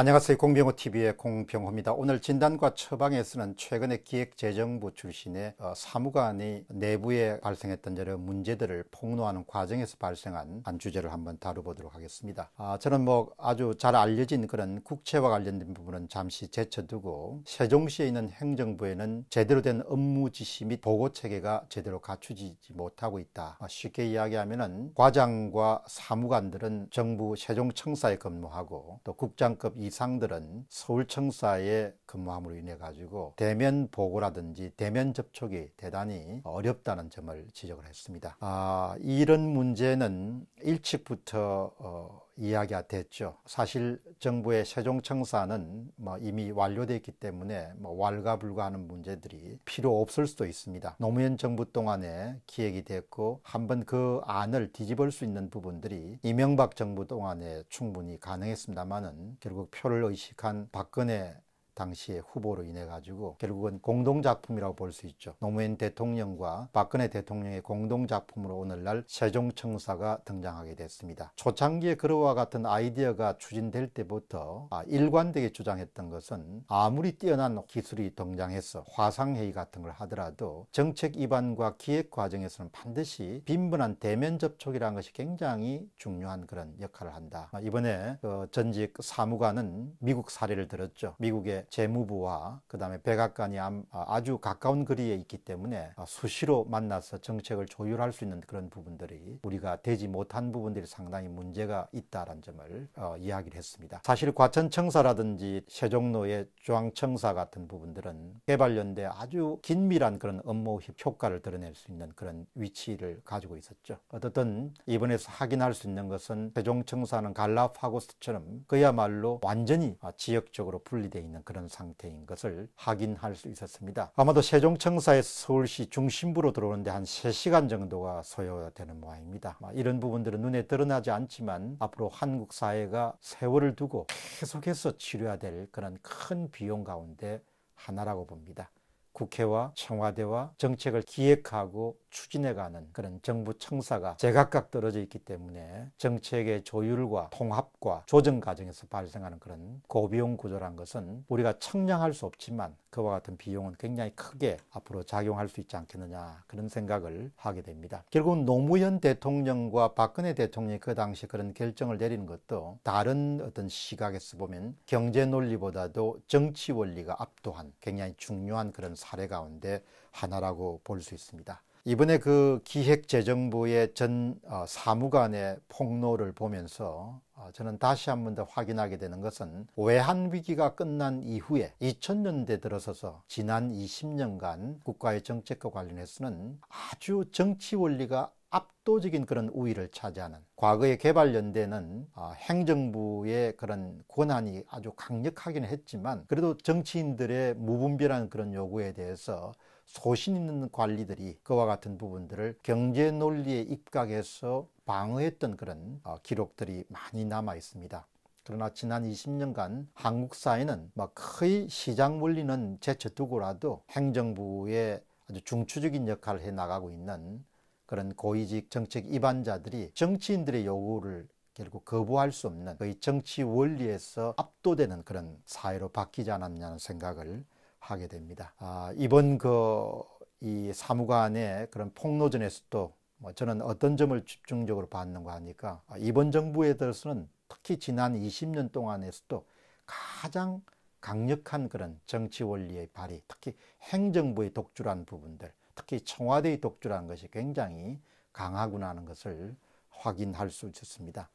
안녕하세요. 공병호TV의 공병호입니다. 오늘 진단과 처방에서는 최근에 기획재정부 출신의 어, 사무관이 내부에 발생했던 여러 문제들을 폭로하는 과정에서 발생한 한 주제를 한번 다뤄보도록 하겠습니다. 아, 저는 뭐 아주 잘 알려진 그런 국채와 관련된 부분은 잠시 제쳐두고 세종시에 있는 행정부에는 제대로 된 업무 지시 및 보고 체계가 제대로 갖추지 못하고 있다. 아, 쉽게 이야기하면은 과장과 사무관들은 정부 세종청사에 근무하고 또 국장급 이 이상들은 서울청사에 근무함으로 인해 가지고 대면 보고라든지 대면 접촉이 대단히 어렵다는 점을 지적을 했습니다. 아, 이런 문제는 일찍부터 어, 이야기가 됐죠. 사실 정부의 세종청사는 뭐 이미 완료되어 있기 때문에 뭐 왈가불가하는 문제들이 필요 없을 수도 있습니다. 노무현 정부 동안에 기획이 됐고 한번 그 안을 뒤집을 수 있는 부분들이 이명박 정부 동안에 충분히 가능했습니다만은 결국 표를 의식한 박근혜 당시의 후보로 인해 가지고 결국은 공동작품이라고 볼 수 있죠. 노무현 대통령과 박근혜 대통령의 공동작품으로 오늘날 세종청사가 등장하게 됐습니다. 초창기에 그러와 같은 아이디어가 추진될 때부터 아, 일관되게 주장했던 것은 아무리 뛰어난 기술이 등장해서 화상회의 같은 걸 하더라도 정책 입안과 기획 과정에서는 반드시 빈번한 대면 접촉이라는 것이 굉장히 중요한 그런 역할을 한다. 아, 이번에 그 전직 사무관은 미국 사례를 들었죠. 미국의 재무부와 그 다음에 백악관이 아, 아주 가까운 거리에 있기 때문에 아, 수시로 만나서 정책을 조율할 수 있는 그런 부분들이 우리가 되지 못한 부분들이 상당히 문제가 있다는 점을 어, 이야기를 했습니다. 사실 과천청사라든지 세종로의 중앙청사 같은 부분들은 개발연대 아주 긴밀한 그런 업무 효과를 드러낼 수 있는 그런 위치를 가지고 있었죠. 어떻든 이번에서 확인할 수 있는 것은 세종청사는 갈라파고스처럼 그야말로 완전히 아, 지역적으로 분리되어 있는 그런 이런 상태인 것을 확인할 수 있었습니다. 아마도 세종청사에서 서울시 중심부로 들어오는데 한 3시간 정도가 소요되는 모양입니다. 이런 부분들은 눈에 드러나지 않지만 앞으로 한국 사회가 세월을 두고 계속해서 치료해야 될 그런 큰 비용 가운데 하나라고 봅니다. 국회와 청와대와 정책을 기획하고 추진해가는 그런 정부 청사가 제각각 떨어져 있기 때문에 정책의 조율과 통합과 조정 과정에서 발생하는 그런 고비용 구조란 것은 우리가 청량할 수 없지만 그와 같은 비용은 굉장히 크게 앞으로 작용할 수 있지 않겠느냐 그런 생각을 하게 됩니다. 결국 노무현 대통령과 박근혜 대통령이 그 당시 그런 결정을 내리는 것도 다른 어떤 시각에서 보면 경제 논리보다도 정치 원리가 압도한 굉장히 중요한 그런 사례 가운데 하나라고 볼 수 있습니다. 이번에 그 기획재정부의 전 어, 사무관의 폭로를 보면서 어, 저는 다시 한 번 더 확인하게 되는 것은 외환 위기가 끝난 이후에 2000년대 들어서서 지난 20년간 국가의 정책과 관련해서는 아주 정치 원리가 압도적인 그런 우위를 차지하는 과거의 개발연대는 어, 행정부의 그런 권한이 아주 강력하긴 했지만 그래도 정치인들의 무분별한 그런 요구에 대해서 소신 있는 관리들이 그와 같은 부분들을 경제 논리에 입각해서 방어했던 그런 어, 기록들이 많이 남아 있습니다. 그러나 지난 20년간 한국 사회는 뭐 거의 시장 물리는 제쳐두고라도 행정부의 아주 중추적인 역할을 해 나가고 있는 그런 고위직 정책 입안자들이 정치인들의 요구를 결국 거부할 수 없는 거의 정치 원리에서 압도되는 그런 사회로 바뀌지 않았냐는 생각을 하게 됩니다. 아, 이번 그 이 사무관의 그런 폭로전에서도 뭐 저는 어떤 점을 집중적으로 봤는가 하니까 아, 이번 정부에 대해서는 특히 지난 20년 동안에서도 가장 강력한 그런 정치 원리의 발휘, 특히 행정부의 독주란 부분들, 특히 청와대의 독주라는 것이 굉장히 강하구나 하는 것을 확인할 수 있었습니다.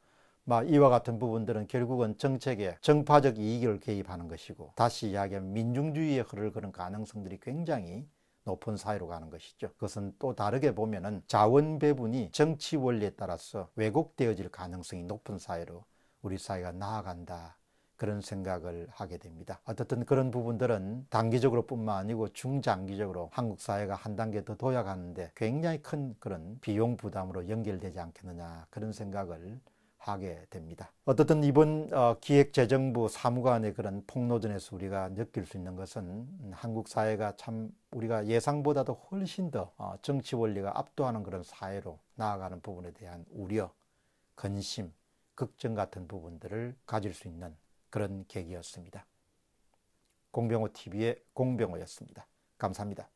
이와 같은 부분들은 결국은 정책에 정파적 이익을 개입하는 것이고 다시 이야기하면 민중주의의 흐를 그런 가능성들이 굉장히 높은 사회로 가는 것이죠. 그것은 또 다르게 보면은 자원 배분이 정치 원리에 따라서 왜곡되어질 가능성이 높은 사회로 우리 사회가 나아간다. 그런 생각을 하게 됩니다. 어쨌든 그런 부분들은 단기적으로 뿐만 아니고 중장기적으로 한국 사회가 한 단계 더 도약하는데 굉장히 큰 그런 비용 부담으로 연결되지 않겠느냐 그런 생각을 하게 됩니다. 어떻든 이번 어, 기획재정부 사무관의 그런 폭로전에서 우리가 느낄 수 있는 것은 한국 사회가 참 우리가 예상보다도 훨씬 더 어, 정치 원리가 압도하는 그런 사회로 나아가는 부분에 대한 우려, 근심, 걱정 같은 부분들을 가질 수 있는 그런 계기였습니다. 공병호 TV의 공병호였습니다. 감사합니다.